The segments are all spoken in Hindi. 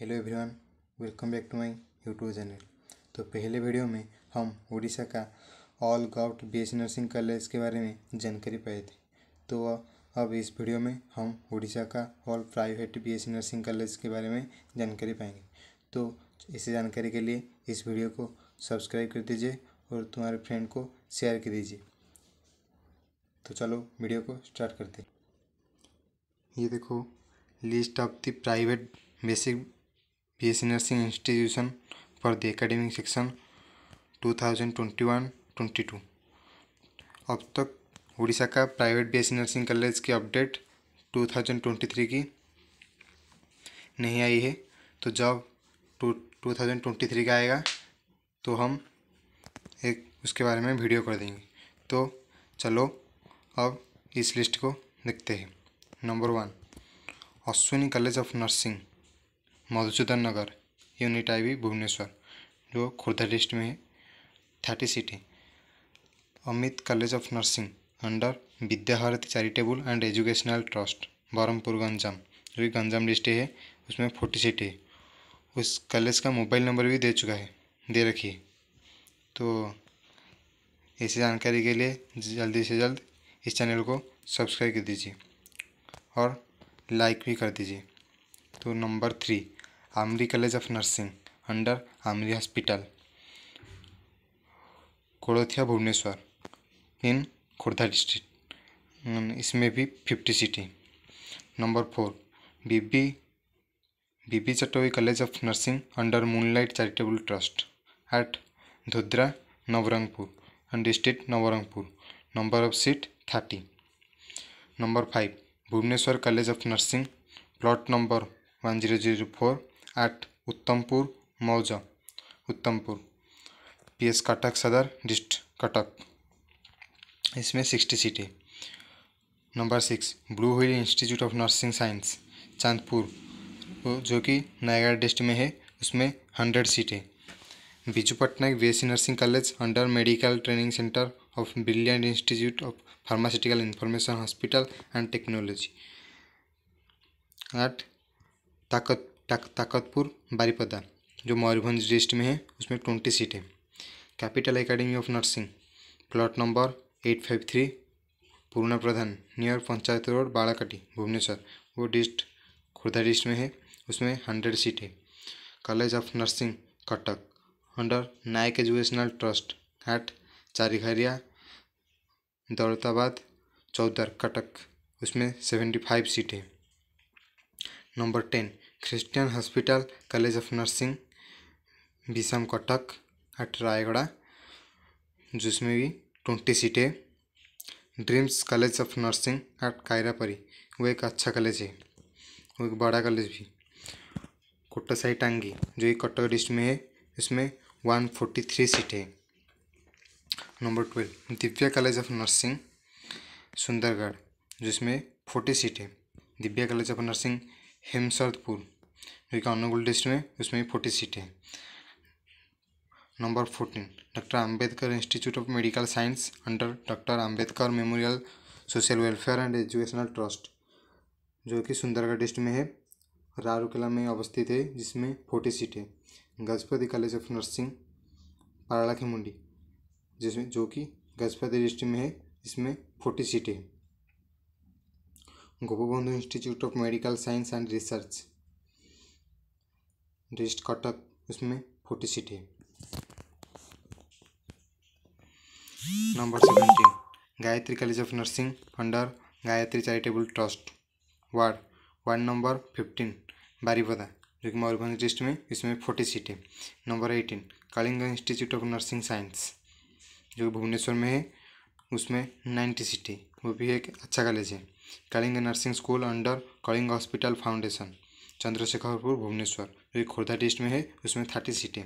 hello everyone welcome back to my YouTube channel तो पहले वीडियो में हम उड़ीसा का all govt B S nursing college के बारे में जानकारी पाए थे तो अब इस वीडियो में हम उड़ीसा का all private B S nursing college के बारे में जानकारी पाएंगे तो इसी जानकारी के लिए इस वीडियो को सब्सक्राइब कर दीजिए और तुम्हारे फ्रेंड को शेयर कर दीजिए तो चलो वीडियो को स्टार्ट करते ये देखो list of the private basic B S nursing institution for the academic section two thousand twenty one twenty two अब तक उड़ीसा का प्राइवेट बी नर्सिंग कॉलेज की update two thousand twenty three की नहीं आई है तो जब 2023 टू थाउजेंड ट्वेंटी थ्री का आएगा तो हम एक उसके बारे में वीडियो कर देंगे तो चलो अब इस लिस्ट को देखते हैं number one Ashwini college of nursing Madhusudan Nagar unit I Bhubaneswar जो खोर्धा डिस्ट्रिक्ट में है थर्टी सीट है Amit college of nursing under Vidyabharati charitable and educational trust Brahmapur Ganjam जो कि गंजाम डिस्ट्रिक्ट है उसमें फोर्टी सीट है उस कॉलेज का मोबाइल नंबर भी दे चुका है दे रखिए तो ऐसी जानकारी के लिए जल्दी से जल्द इस चैनल को सब्सक्राइब कर दीजिए और लाइक भी कर दीजिए तो number three AMRI college of nursing under AMRI hospital Kodothia Bhubaneswar in Khurda district इसमें भी fifty seats number four BB BB Chatoi college of nursing under Moonlight charitable trust at Dhodra Nabarangpur and district Nabarangpur number of seat thirty number five Bhubaneswar college of nursing plot number one zero zero four at Uttampur mouza Uttampur PS Cuttack सदर डिस्ट कटक इसमें सिक्सटी सीटें number six blue hill institute of nursing science Chandpur जो कि नयागढ़ डिस्ट में है उसमें हंड्रेड सीटें Biju Patnaik B nursing college under medical training centre of brilliant institute of pharmaceutical information hospital and technology at Takat Takatpur Baripada जो मयूरभंज डिस्ट्रिक्ट में है उसमें ट्वेंटी सीट है capital academy of nursing plot number eight five three Purna Pradhan near panchayat road Badakati Bhubaneswar वो डिस्ट खुर्दा डिस्ट्रिक्ट में है उसमें हंड्रेड सीट है college of nursing Cuttack under Nayak educational trust at Charigharia Daulatabad Choudwar Cuttack उसमें सेवेंटी फाइव सीट है number ten Christian hospital college of nursing Bisham Cuttack at Raigarh जिसमें भी ट्वेंटी सीटें dreams college of nursing at Kairapari वो एक अच्छा कॉलेज है वो एक बड़ा कॉलेज भी कोट्टासाई टांगी जो एक कटक डिस्ट्रिक्ट में है इसमें वन फोर्टी थ्री सीट है number twelve Divya college of nursing Sundargarh जिसमें फोर्टी सीट है Divya college of nursing Hemsardpur जो कि अनुगुल डिस्ट्रिक्ट में उसमें भी फोर्टी सीटें number fourteen doctor Ambedkar institute of medical science under doctor Ambedkar memorial social welfare and educational trust जो कि सुंदरगढ़ डिस्ट्रिक्ट में है रारूकला में अवस्थित है जिसमें फोर्टी सीटें Gajapati college of nursing Paralakhemundi जिसमें जो कि गजपति डिस्ट्रिक्ट में है इसमें फोर्टी सीटें Gopabandhu institute of medical science and research dist Cuttack उसमें फोर्टी सीट है number seventeen Gayatri college of nursing under Gayatri charitable trust ward ward number fifteen Baripada जो कि मयूरभ डिस्ट्रिक्ट में इसमें फोर्टी सीटें number eighteen Kalinga institute of nursing science जो भुवनेश्वर में है उसमें नाइन्टी सीटें वो भी एक अच्छा कॉलेज है Kalinga nursing school under Kalinga hospital foundation Chandrasekharpur Bhubaneswar जो कि खुर्दा डिस्ट में है उसमें थर्टी सीटें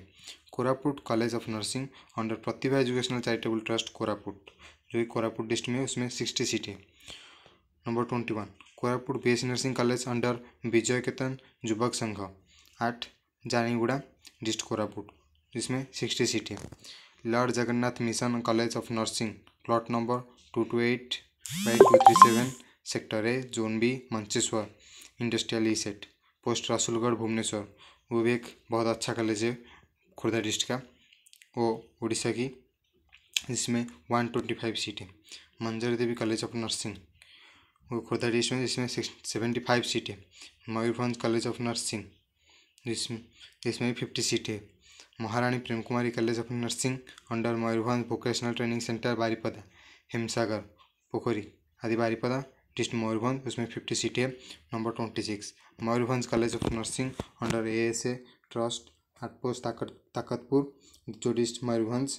Koraput college of nursing under Pratibha educational charitable trust Koraput जो कि कोरापुट डिस्ट्रिक्ट में उसमें सिक्सटी सीटें number twenty one Koraput B S nursing college under Vijay Ketan Yuvak Sangh आठ जानीगुड़ा डिस्ट कोरापुट जिसमें सिक्सटी सीटें lord Jagannath mission college of nursing plot number two to eight by two three seven sector है zone B Mancheswar industrial estate post Rasulgarh Bhubaneswar वो भी एक बहुत अच्छा कॉलेज है खुर्दा डिस्ट्रिक्ट का वो उड़ीसा की जिसमें वन ट्वेंटी फाइव सीट है मंजर देवी कॉलेज ऑफ नर्सिंग वो खुर्दा डिस्ट्रिक्ट में जिसमें सेवेंटी फाइव सीट है मयूरभंज कॉलेज ऑफ नर्सिंग जिसमें जिसमें भी फिफ्टी सीट है Maharani Prem Kumari college of nursing under Mayurbhanj vocational training centre Baripada Himsagar Pokhari आदि बारीपदा डिस्ट मयूरभंज उसमें फिफ्टी सीट है number twenty six Mayurbhanj college of nursing under A S A trust outpost Takatpur जो डिस्ट मयूरभंज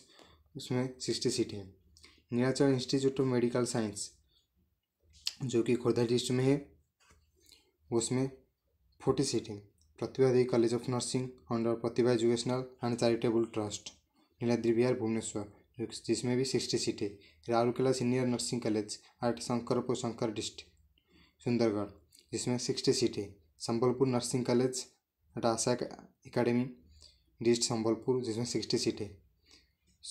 उसमें सिक्सटी सीट है Nilachal institute of medical science जो कि खोर्धा डिस्ट्रिक्ट में है उसमें फोर्टी सीट है Pratibha Devi college of nursing under Pratibha educational and charitable trust Niladri Bihar Bhubaneswar जिसमें भी सिक्सटी सीटें Rourkela senior nursing college at Shankarpur Shankar district Sundargarh जिसमें सिक्सटी सीटें Sambalpur nursing college Asha academy dist Sambalpur जिसमें सिक्सटी सीटें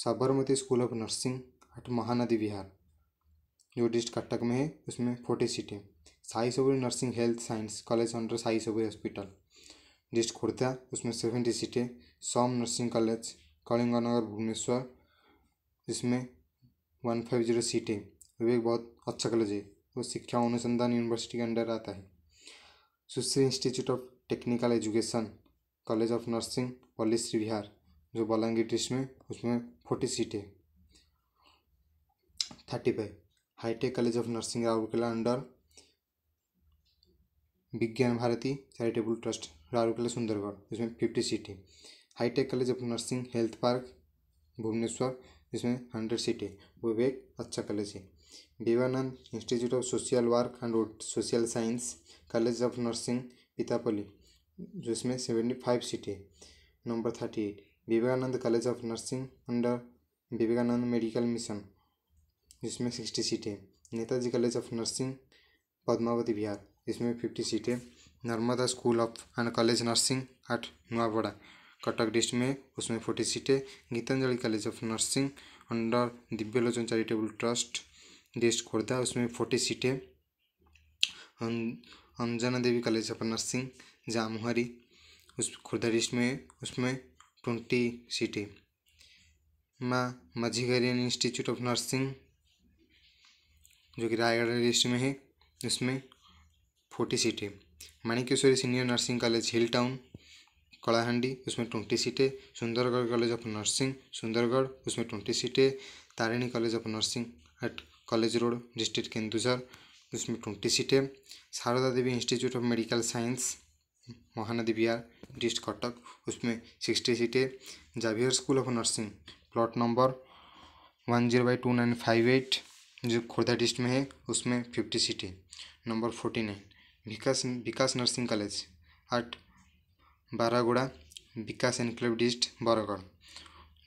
Sabarmati school of nursing at Mahanadi Bihar जो डिस्ट कटक में है उसमें फोर्टी सीटें Sai Sabari nursing health science college under Sai Sabari hospital डिस्ट Khurda उसमें सेवेंटी सीटें सोम नर्सिंग कॉलेज कलिंगनगर भुवनेश्वर जिसमें वन फाइव जीरो सीटें वो वह एक बहुत अच्छा कॉलेज है वो शिक्षा अनुसंधान यूनिवर्सिटी के अंडर आता है Sushree institute of technical education college of nursing Polishree Bihar जो बलांगीर डिस्ट्रिक्ट में उसमें फोर्टी सीट है thirty five hitech college of nursing Rourkela under Vigyan Bharati charitable trust Rourkela Sundargarh जिसमें फिफ्टी सीट है hitech college of nursing health park Bhubaneswar जिसमें हंड्रेड सीटें एक अच्छा कॉलेज है Vivekananda institute of social work and social science college of nursing Pitapali जिसमें सेवेंटी फाइव सीटें number thirty eight Vivekananda college of nursing under Vivekananda medical mission जिसमें सिक्सटी सीटें Netaji college of nursing Padmavati Bihar जिसमें फिफ्टी सीटें Narmada school of and college nursing at Nuapada Cuttack dist में उसमें फोर्टी सीटें Gitanjali college of nursing under Divyalochan charitable trust dist Khordha उसमें फोर्टी सीटें अं, Anjana Devi college of nursing Jamuhari उस खुर्दा डिस्ट में उसमें ट्वेंटी सीटें माँ मझीघरियन इंस्टीट्यूट ऑफ नर्सिंग जो कि रायगढ़ डिस्ट में है उसमें फोर्टी सीटें Manikeswari senior nursing college hill town Kalahandi उसमें ट्वेंटी सीटें Sundargarh college of nursing Sundargarh उसमें ट्वेंटी सीटें Tarini college of nursing at college road district Kendujhar उसमें ट्वेंटी सीटें Sharda Devi institute of medical science Mahanadi Bihar district Cuttack उसमें सिक्सटी सीटें Xavier school of nursing plot number one zero by two nine five eight जो खोर्धा डिस्ट्रिक्ट में है उसमें फिफ्टी सीटें number forty nine Vikas Vikas nursing college at Baraguda Vikas enclave dist Bargarh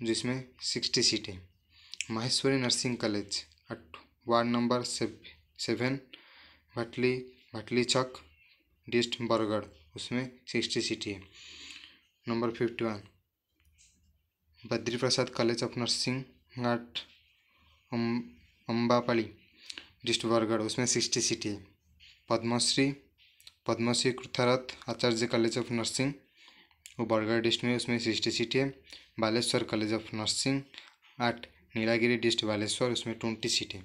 जिसमें सिक्सटी सीटें Maheshwari nursing college ward number seven Bhatli Bhatli Chak dist Bargarh उसमें सिक्सटी सीटें है number fifty one Badri Prasad college of nursing Ghat Ambapali dist Bargarh उसमें सिक्सटी सीटें है Padmashri Padmashri Kritartha Acharya college of nursing वो बड़गढ़ डिस्ट्रिक्ट में उसमें सिस्टी सीटें है बालेश्वर कॉलेज ऑफ नर्सिंग आठ नीलागिरी डिस्ट्रिक्ट बालेश्वर उसमें ट्वेंटी सीटें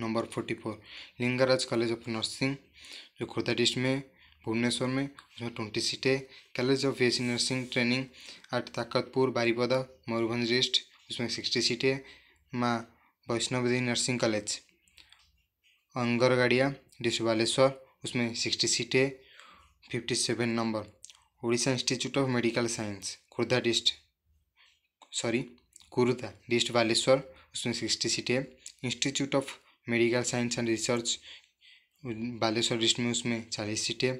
number forty four Lingaraj college of nursing जो खुर्दा डिस्ट्रिक्ट में भुवनेश्वर में उसमें ट्वेंटी सीटें college of B nursing training आठ ताकतपुर बारीपदा मयूरभंज डिस्ट्रिक्ट उसमें सिक्सटी सीटें Maa Vaishnav nursing college Angargadia district Baleswar उसमें सिक्सटी सीटें fifty seven number Odisha institute of medical science Khordha district sorry Khordha district Baleswar उसमें सिक्सटी सीटें institute of medical science and research Baleswar district में उसमें चालीस सीटें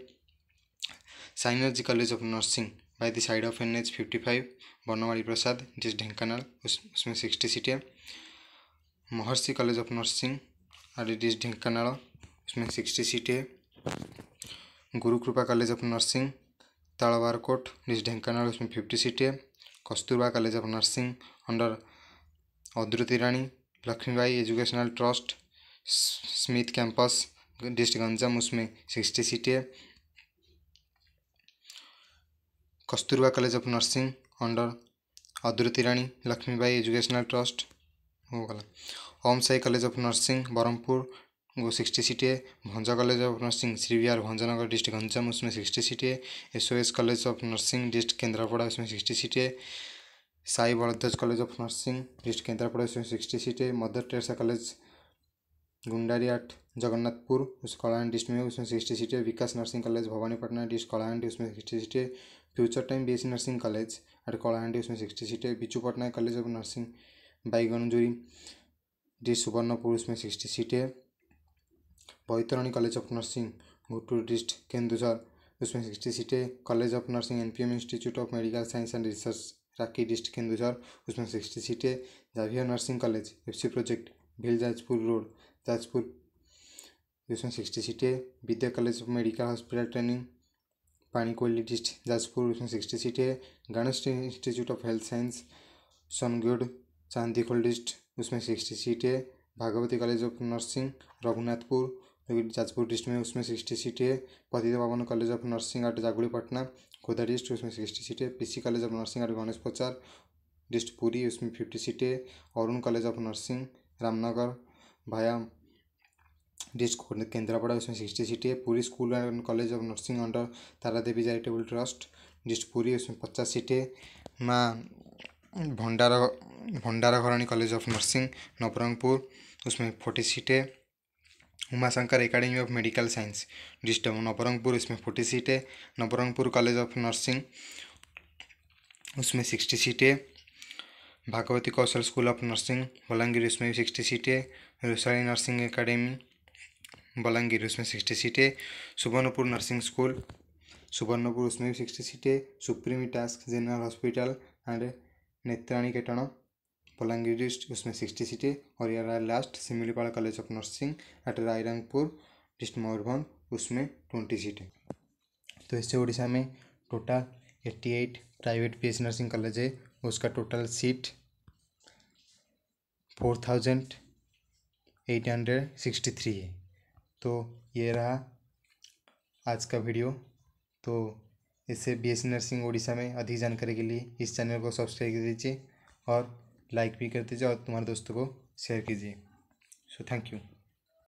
साइनोलॉजी college of nursing by the side of N H fifty five Banwari Prasad dist Dhenkanal उसमें सिक्सटी सीटें Maharshi college of nursing R dist Dhenkanal उसमें सिक्सटी सीटें Gurukripa college of nursing Talwar court निज ढेकाना उसमें फिफ्टी सीटें Kasturba college of nursing under अद्रुति Rani Laxmibai educational trust smith campus district Ganjam उसमें सिक्सटी सीटें Kasturba college of nursing under अद्रुति राणी लक्ष्मीबाई एजुकेशनल ट्रस्ट हो गला Om Sai college of nursing Brahmapur वो सिक्सटी सीटें है Bhanja college of nursing Shri Vihar Bhanjanagar district Ghanshyam उसमें सिक्सटी सीटें है S O S college of nursing district Kendrapara उसमें सिक्सटी सीटें है Sai Badadhwaj college of nursing district Kendrapara उसमें सिक्सटी है मदर टेरेसा कॉलेज गुंडारियाट जगन्नाथपुर उस कलाहां डिस्ट्रिक्ट में उसमें सिक्सटी है Vikas nursing college Bhawanipatna district Kalahandi उसमें सिक्सटी है future time B nursing college at Kalahandi उसमें सिक्सटी है Biju Patnaik college of nursing Baiganjuri district Subarnapur उसमें सिक्सटी है Baitarani college college of nursing Bhojpur district Kendujhar उसमें सिक्सटी सीटें college of nursing N P M institute of medical science and research राकी डिस्ट्रिक्ट केन्दुझर उसमें सिक्सटी सीटें Xavier nursing college F C project भील जाजपुर रोड जाजपुर जिसमें सिक्सटी सीटें Vidya college of medical hospital training पानी डिस्ट जाजपुर उसमें सिक्सटी सीटें Ganesh institute of health science सनगुड चांदीखोल डिस्ट उसमें सिक्सटी सीटें Bhagwati college of nursing Raghunathpur Jajpur district में उसमें सिक्सटी सीट है Patit Pawan college of nursing at Jagudi Patna Khurda dist उसमें सिक्सटी सीट है PC college of nursing at Ganesh पोचार डिस्ट पूरी उसमें फिफ्टी सीट है Arun college of nursing Ramnagar भाया डिस्ट्रिक्ट केंद्रापड़ा उसमें सिक्सटी सीटें है Puri school and college of nursing under Taradevi Devi charitable trust district Puri उसमें पचास सीटें Maa Bhandara Bhandara Gharani college of nursing Nabarangpur उसमें फोर्टी सीटें Umashankar academy of medical science district Nabarangpur इसमें फोर्टी सीटें नवरंगपुर कॉलेज ऑफ नर्सिंग उसमें सिक्सटी सीटें Bhagwati Kaushal school of nursing Balangir उसमें भी सिक्सटी सीटें रोशाली नर्सिंग एकेडमी बलांगीर उसमें सिक्सटी सीटें सुवर्णपुर नर्सिंग स्कूल सुवर्णपुर उसमें भी सिक्सटी सीटें सुप्रीमी टास्क जनरल हॉस्पिटल एंड नेत्राणी कैटाणा बलांगीर डिस्ट उसमें सिक्सटी सीटें और यह रहा last Similipada college of nursing at Rairangpur dist Mayurbhanj उसमें ट्वेंटी सीटें तो इससे उड़ीसा में total eighty eight private B nursing college है उसका total seat four thousand eight hundred sixty three है तो ये रहा आज का वीडियो तो इससे बी एस नर्सिंग उड़ीसा में अधिक जानकारी के लिए इस चैनल को सब्सक्राइब कर दीजिए और लाइक भी कर दीजिए और तुम्हारे दोस्तों को शेयर कीजिए सो थैंक यू